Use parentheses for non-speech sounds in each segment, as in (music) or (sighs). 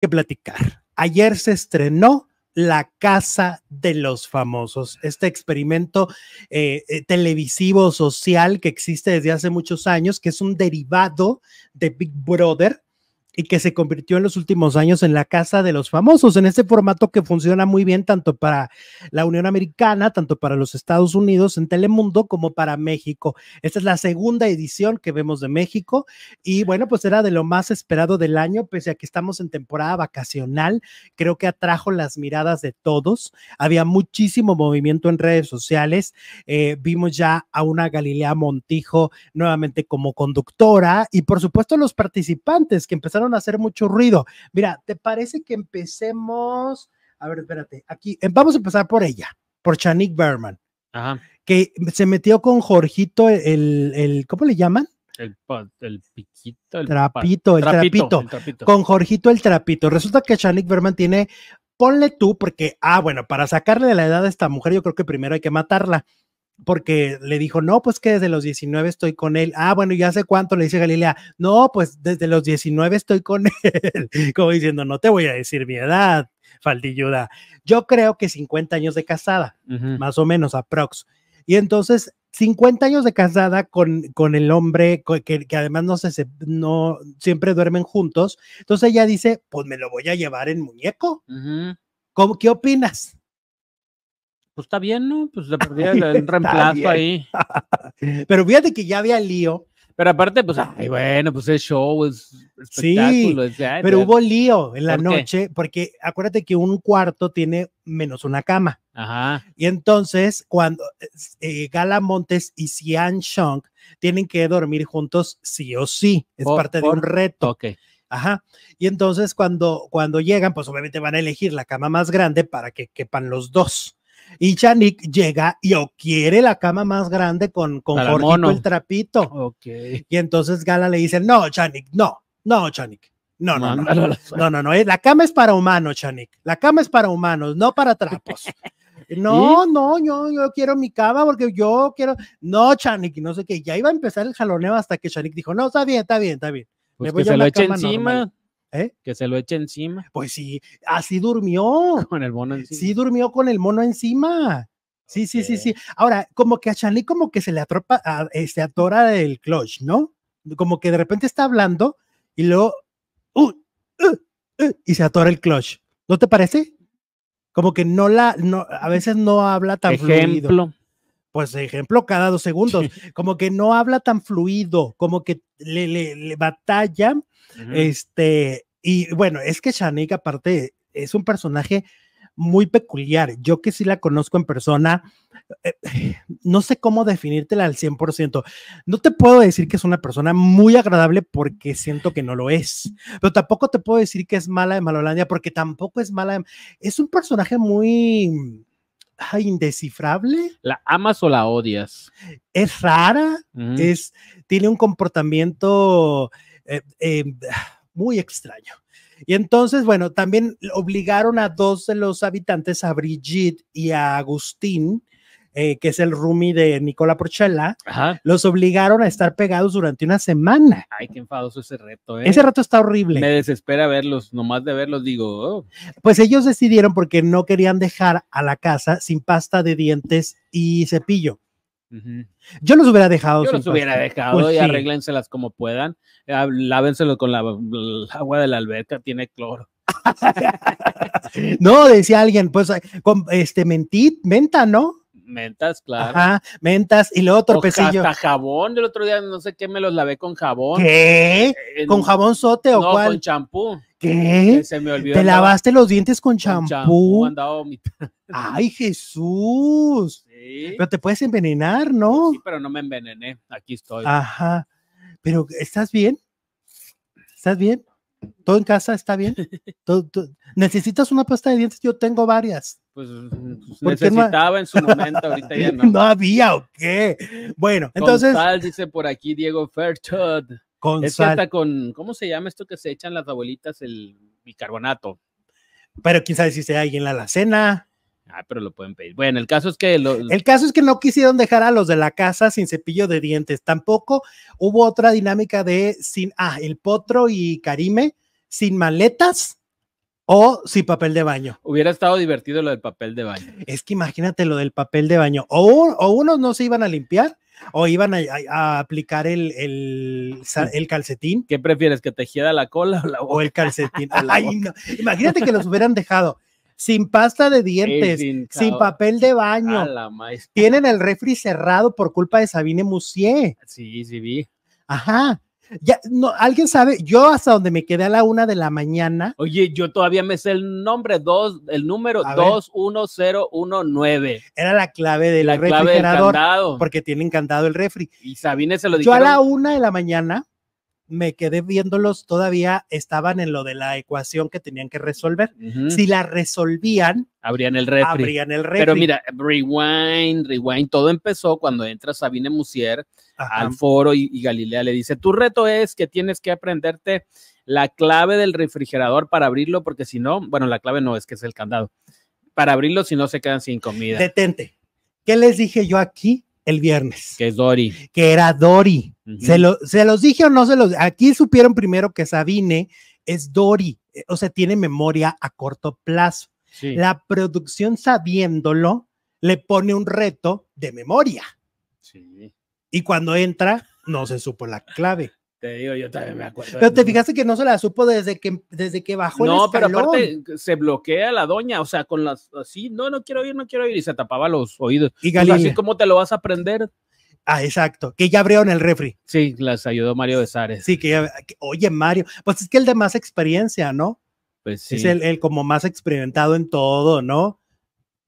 que platicar. Ayer se estrenó La Casa de los Famosos, este experimento eh, eh, televisivo social que existe desde hace muchos años, que es un derivado de Big Brother, y que se convirtió en los últimos años en la Casa de los Famosos, en este formato que funciona muy bien tanto para la Unión Americana, tanto para los Estados Unidos en Telemundo como para México. Esta es la segunda edición que vemos de México y bueno, pues era de lo más esperado del año, pese a que estamos en temporada vacacional, creo que atrajo las miradas de todos. Había muchísimo movimiento en redes sociales, eh, vimos ya a una Galilea Montijo nuevamente como conductora y por supuesto los participantes que empezaron a hacer mucho ruido. Mira, ¿te parece que empecemos? A ver, espérate, aquí, eh, vamos a empezar por ella, por Chanik Berman, que se metió con Jorgito, el, el ¿cómo le llaman? El, el, piquito, el trapito, el trapito, Con Jorgito el trapito. Resulta que Chanik Berman tiene, ponle tú, porque, ah, bueno, para sacarle la edad a esta mujer, yo creo que primero hay que matarla porque le dijo, no, pues que desde los 19 estoy con él. Ah, bueno, ya hace cuánto, le dice Galilea. No, pues desde los 19 estoy con él. (laughs) Como diciendo, no te voy a decir mi edad, faldilluda. Yo creo que 50 años de casada, más o menos, aprox. Y entonces, 50 años de casada con, con el hombre que, además no, no siempre duermen juntos. Entonces ella dice, pues me lo voy a llevar en muñeco. ¿Qué opinas? Pues, está bien, ¿no? Pues le perdía (laughs) el reemplazo ahí. (laughs) Pero fíjate que ya había lío. Pero aparte, pues, ay, bueno, pues el show, es espectáculo. Sí, pero, hubo lío en la noche, porque acuérdate que un cuarto tiene menos una cama. Ajá. Y entonces, cuando eh, eh, Gala Montes y Xian Shong tienen que dormir juntos sí o sí, es parte de un reto. Ok. Ajá. Y entonces cuando, cuando llegan, pues obviamente van a elegir la cama más grande para que quepan los dos. Y Chanik llega y oh, quiere la cama más grande con, con Jorgito el trapito. Okay. Y entonces Gala le dice, no, Chanik, no, no, Chanik. No, no, no, no, no, no, no, eh, la cama es para humanos, Chanik. La cama es para humanos, no para trapos. (laughs) No, no, yo, yo quiero mi cama porque yo quiero. No, Chanik, no sé qué. Ya iba a empezar el jaloneo hasta que Chanik dijo, no, está bien, está bien, está bien. Pues me voy a se lo eche encima. ¿Eh? Que se lo eche encima. Pues sí, así durmió. Con el mono encima. Sí, durmió con el mono encima. Sí, sí, sí, sí. Ahora, como que a Shanley como que se le atropa, se este, atora el clutch, ¿no? Como que de repente está hablando y luego, uh, uh, uh", y se atora el clutch. ¿No te parece? Como que no la, no, a veces no habla tan Ejemplo. Pues ejemplo, cada dos segundos. (laughs) Como que no habla tan fluido, como que le, le, le batalla este, y bueno, es que Shanik aparte es un personaje muy peculiar. Yo que sí la conozco en persona, eh, (sighs) no sé cómo definírtela al 100%. No te puedo decir que es una persona muy agradable porque siento que no lo es, pero tampoco te puedo decir que es mala de Malolandia porque tampoco es mala. Es un personaje muy indescifrable. ¿La amas o la odias? Es rara, es, tiene un comportamiento eh, eh, muy extraño. Y entonces, bueno, también obligaron a dos de los habitantes, a Brigitte y a Agustín, eh, que es el roomie de Nicola Porchella, los obligaron a estar pegados durante una semana. Ay, qué enfadoso ese reto, ¿eh? Ese reto está horrible. Me desespera verlos, nomás de verlos digo. Oh". Pues ellos decidieron porque no querían dejar a la casa sin pasta de dientes y cepillo. Yo los hubiera dejado. Yo los hubiera dejado pues y sí. arréglenselas como puedan. Ah, Lávenselos con la, agua de la alberca, tiene cloro. (laughs) no, decía alguien, pues con, este menta, ¿no? Mentas, claro. Ajá, mentas y luego torpecillo. hasta jabón, el otro día no sé qué me los lavé con jabón. ¿Qué? Eh, ¿Con jabón sote o no, cuál? con champú. ¿Qué? Se me olvidó. ¿Te lavaste los dientes con champú? Ay, Jesús. Sí. Pero te puedes envenenar, ¿no? Sí, pero no me envenené. Aquí estoy. Ajá. Pero, ¿estás bien? ¿Estás bien? ¿Todo en casa está bien? (laughs) necesitas una pasta de dientes? Yo tengo varias. Pues, mm, pues necesitaba en su momento, ahorita ya no. (laughs) ¿No había o qué? Bueno, entonces. Sal, dice por aquí Diego Fairchild. Con es con, ¿cómo se llama esto que se echan las abuelitas? El bicarbonato. Pero quién sabe si sea alguien en la alacena. Ah, pero lo pueden pedir. Bueno, el caso es que... el caso es que no quisieron dejar a los de la casa sin cepillo de dientes. Tampoco hubo otra dinámica de sin... Ah, el potro y carime sin maletas o sin papel de baño. Hubiera estado divertido lo del papel de baño. Es que imagínate lo del papel de baño. O, o unos no se iban a limpiar o iban a, aplicar el, el, calcetín. ¿Qué prefieres, que tejiera la cola o la O el calcetín. (laughs) Imagínate que los hubieran dejado sin pasta de dientes, sin, papel de baño. Tienen el refri cerrado por culpa de Sabine Musier. Sí, sí, vi. Ajá. Ya, no, alguien sabe, yo hasta donde me quedé a la una de la mañana. Oye, yo todavía me sé el nombre, dos, el número 21019. Era la clave del la refrigerador. porque tiene encantado el refri. Y Sabine se lo dijo. Yo a la una de la mañana me quedé viéndolos, todavía estaban en lo de la ecuación que tenían que resolver. Si la resolvían, abrían el refri. el Pero mira, rewind, rewind, todo empezó cuando entra Sabine Musier al foro y Galilea le dice, tu reto es que tienes que aprenderte la clave del refrigerador para abrirlo, porque si no, bueno, la clave no es que es el candado. Para abrirlo, si no, se quedan sin comida. Detente. ¿Qué les dije yo aquí? el viernes. Que es Dory. Que era Dory. se, lo, se los dije o no se los. Aquí supieron primero que Sabine es Dory. Eh, o sea, tiene memoria a corto plazo. La producción, sabiéndolo, le pone un reto de memoria. Y cuando entra, no se supo la clave. Te digo, yo también me acuerdo. Pero te fijaste que no se la supo desde que, desde que bajó no, el No, pero aparte se bloquea la doña, o sea, con las así, no, no quiero ir, no quiero ir, y se tapaba los oídos. Y así como te lo vas a aprender. Ah, exacto, que ya en el refri. Sí, las ayudó Mario Besares. Sí, que oye, Mario, pues es que el de más experiencia, ¿no? Pues sí. Es el, como más experimentado en todo, ¿no?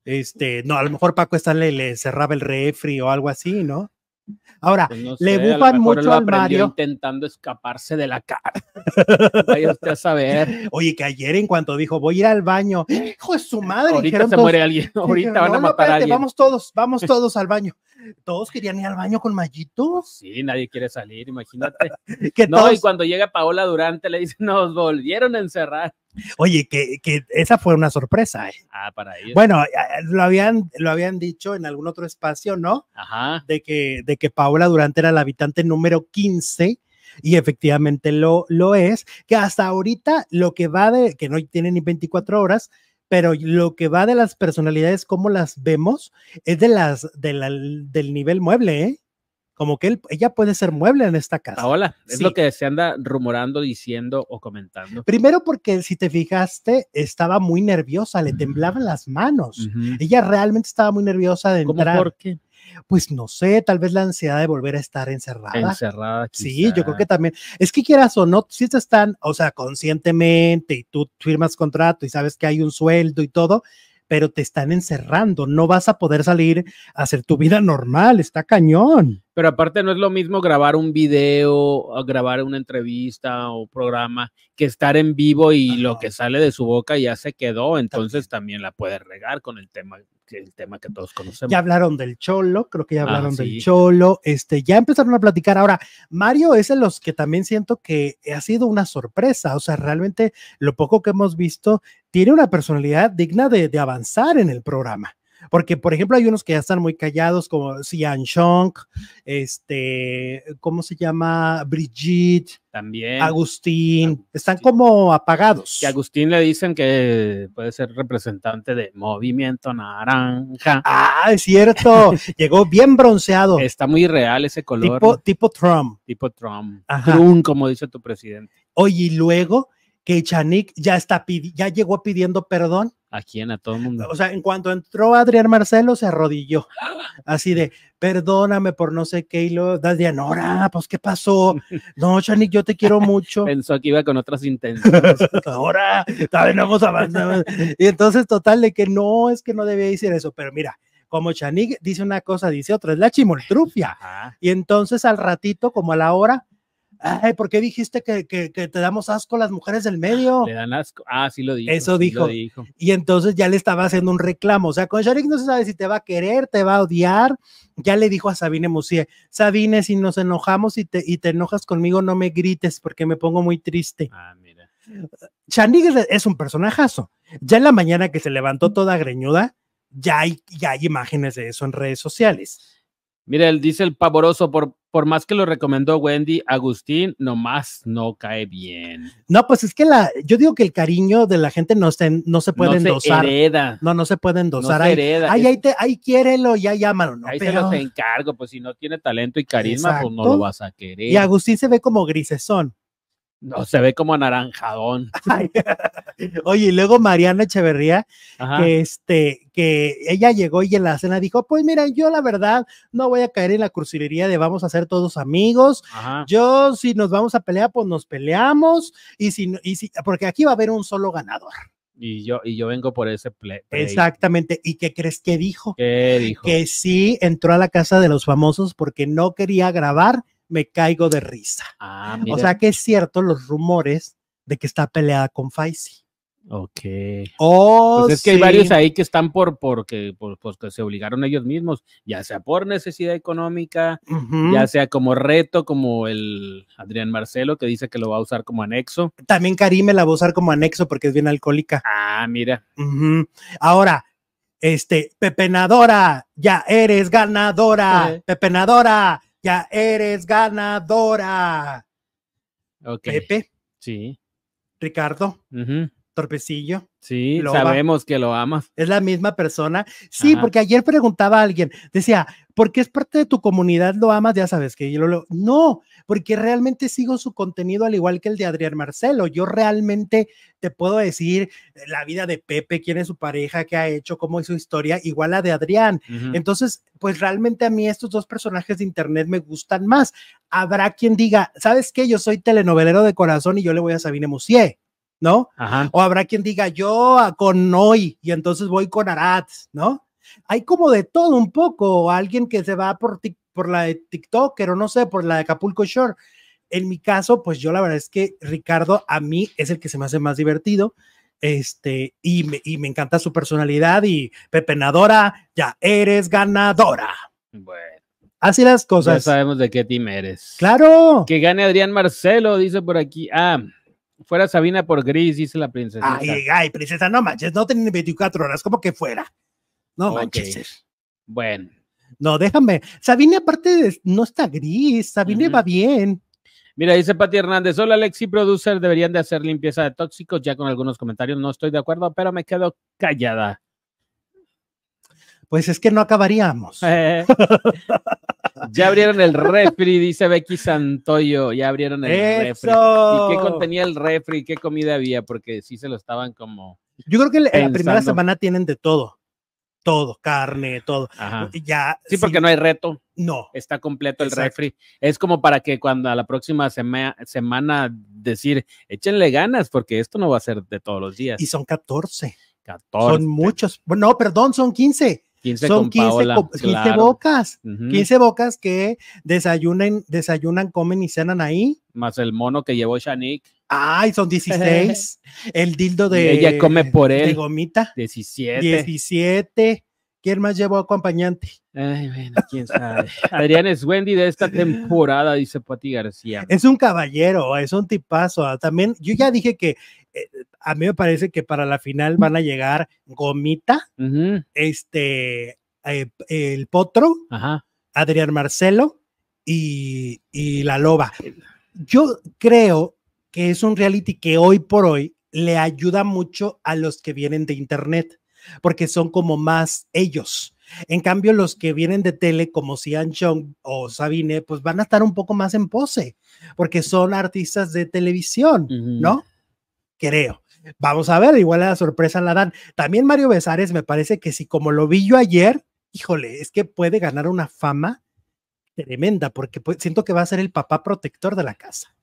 Este, no, a lo mejor Paco está le cerraba el refri o algo así, ¿no? Ahora, pues le bufan mucho al Mario. Intentando escaparse de la cara. (laughs) Vaya usted a saber. Oye, que ayer en cuanto dijo, voy a ir al baño, hijo de su madre. Ahorita se muere alguien, (laughs) ahorita van a matar a alguien. Vamos todos, vamos todos al baño. Todos querían ir al baño con mallitos. Sí, nadie quiere salir, imagínate. (laughs) que no, y cuando llega Paola Durante le dice, nos volvieron a encerrar. Oye, que, esa fue una sorpresa. Eh. Ah, para ellos. Bueno, lo habían, lo habían dicho en algún otro espacio, ¿no? Ajá. De que, de que Paola Durante era la habitante número 15 y efectivamente lo, lo es, que hasta ahorita lo que va de, que no tiene ni 24 horas, pero lo que va de las personalidades, como las vemos, es de las, de la, del nivel mueble, ¿eh? como que ella puede ser mueble en esta casa. Hola, es lo que se anda rumorando, diciendo o comentando. Primero porque si te fijaste, estaba muy nerviosa, le temblaban las manos. Ella realmente estaba muy nerviosa de entrar. por qué? Pues no sé, tal vez la ansiedad de volver a estar encerrada. Encerrada. Sí, yo creo que también. Es que quieras o no, si te están, o sea, conscientemente y tú firmas contrato y sabes que hay un sueldo y todo, pero te están encerrando, no vas a poder salir a hacer tu vida normal, está cañón. Pero aparte no es lo mismo grabar un video, grabar una entrevista o programa que estar en vivo y lo que sale de su boca ya se quedó, entonces también, la puedes regar con el tema el tema que todos conocemos. Ya hablaron del cholo, creo que ya ah, hablaron del cholo, este, ya empezaron a platicar. Ahora, Mario es de los que también siento que ha sido una sorpresa, o sea, realmente lo poco que hemos visto tiene una personalidad digna de, avanzar en el programa. Porque, por ejemplo, hay unos que ya están muy callados, como Sian chong este, ¿cómo se llama? Brigitte, también. Agustín, están como apagados. Que a Agustín le dicen que puede ser representante de Movimiento Naranja. Ah, es cierto. (laughs) Llegó bien bronceado. Está muy real ese color. Tipo, Trump. Tipo Trump. Trump, como dice tu presidente. Oye, y luego que Chanik ya está ya llegó pidiendo perdón. ¿A quién? A todo el mundo. O sea, en cuanto entró Adrián Marcelo, se arrodilló. Así de, perdóname por no sé qué. Y luego, ahora, pues, ¿qué pasó? (laughs) No, Chanik, yo te quiero mucho. (laughs) Pensó que iba con otras intenciones. (laughs) Ahora, también no a... Y entonces, total, de que no, es que no debía decir eso. Pero mira, como Chanik dice una cosa, dice otra, es la chimoltrufia. Y entonces, al ratito, como a la hora, ay, ¿por qué dijiste que, te damos asco las mujeres del medio? Le dan asco. Ah, sí lo dijo. Eso dijo. Y entonces ya le estaba haciendo un reclamo. O sea, con Sharik no se sabe si te va a querer, te va a odiar. Ya le dijo a Sabine Musier, Sabine, si nos enojamos y te, enojas conmigo, no me grites porque me pongo muy triste. Ah, mira. es un personajazo. Ya en la mañana que se levantó toda greñuda, ya hay imágenes de eso en redes sociales. Mira, él dice el pavoroso, por, por más que lo recomendó Wendy, Agustín nomás no cae bien. No, pues es que la, yo digo que el cariño de la gente no se, no se puede no endosar. hereda. No, no se puede endosar. No se hereda. Ay, ahí, te, ahí quiérelo, ya llámalo. No, ahí se los encargo, pues si no tiene talento y carisma, pues no lo vas a querer. Y Agustín se ve como grisesón. No, se ve como anaranjadón. (laughs) oye, y luego Mariana Echeverría, que, este, que ella llegó y en la cena dijo, pues mira, yo la verdad no voy a caer en la cursilería de vamos a ser todos amigos. Yo, si nos vamos a pelear, pues nos peleamos. Y si, y si, porque aquí va a haber un solo ganador. Y yo, y yo vengo por ese play. Exactamente. ¿Y qué crees que dijo? ¿Qué dijo? Que sí entró a la casa de los famosos porque no quería grabar me caigo de risa. Ah, o sea que es cierto los rumores de que está peleada con Faisy. Ok. Oh, pues es que hay varios ahí que están por porque pues se obligaron ellos mismos, ya sea por necesidad económica, ya sea como reto, como el Adrián Marcelo que dice que lo va a usar como anexo. También me la va a usar como anexo porque es bien alcohólica. Ah, mira. Ahora, este, Pepenadora, ya eres ganadora, eh. Pepenadora, ya eres ganadora. Okay. Pepe. Sí. Ricardo. Torpecillo. Sí, sabemos que lo amas. Es la misma persona. Sí, porque ayer preguntaba a alguien, decía, ¿por qué es parte de tu comunidad? Lo amas, ya sabes que yo lo, No, porque realmente sigo su contenido al igual que el de Adrián Marcelo. Yo realmente te puedo decir eh, la vida de Pepe, quién es su pareja, qué ha hecho, cómo es su historia, igual a de Adrián. Entonces, pues realmente a mí estos dos personajes de internet me gustan más. Habrá quien diga, ¿sabes qué? Yo soy telenovelero de corazón y yo le voy a Sabine Musier. ¿no? O habrá quien diga yo ah, con hoy y entonces voy con Aratz, ¿no? Hay como de todo un poco, alguien que se va por, por la de tiktok pero no sé, por la de Acapulco Shore. En mi caso, pues yo la verdad es que Ricardo a mí es el que se me hace más divertido. Este, y me, y me encanta su personalidad y pepenadora, ya eres ganadora. Bueno. Así las cosas. Ya sabemos de qué team eres. Claro. Que gane Adrián Marcelo, dice por aquí. Ah, fuera Sabina por gris, dice la princesa. Ay, ay, princesa, no manches, no tienen 24 horas, como que fuera. No manches. Eh. Bueno. No, déjame. Sabina aparte, no está gris. Sabine va bien. Mira, dice Pati Hernández, hola y producer, deberían de hacer limpieza de tóxicos, ya con algunos comentarios no estoy de acuerdo, pero me quedo callada pues es que no acabaríamos. (laughs) ya abrieron el refri, dice Becky Santoyo, ya abrieron el refri. ¿Y qué contenía el refri? ¿Qué comida había? Porque sí se lo estaban como... Yo creo que en la primera semana tienen de todo todo, carne, todo. Ya, sí, porque no hay reto. No. Está completo el refri. Es como para que cuando a la próxima semana decir, échenle ganas, porque esto no va a ser de todos los días. Y son 14. 14. Son muchos. No, perdón, son 15. 15 son 15, bocas, 15 bocas que desayunan, desayunan, comen y cenan ahí. Más el mono que llevó Shanique. Ay, son 16. (laughs) el dildo de. ella come por él. De gomita. 17. 17. ¿Quién más llevó acompañante? Ay, bueno, quién sabe. Adrián es Wendy de esta temporada, dice Pati García. Es un caballero, es un tipazo. Ah, también, yo ya dije que eh, a mí me parece que para la final van a llegar Gomita, este, eh, el Potro, Adrián Marcelo y, La Loba. Yo creo que es un reality que hoy por hoy le ayuda mucho a los que vienen de internet, porque son como más ellos. En cambio, los que vienen de tele, como Sian Chong o Sabine, pues van a estar un poco más en pose, porque son artistas de televisión, ¿no? creo. Vamos a ver, igual a la sorpresa la dan. También Mario Besares me parece que si como lo vi yo ayer, híjole, es que puede ganar una fama tremenda, porque pues, siento que va a ser el papá protector de la casa.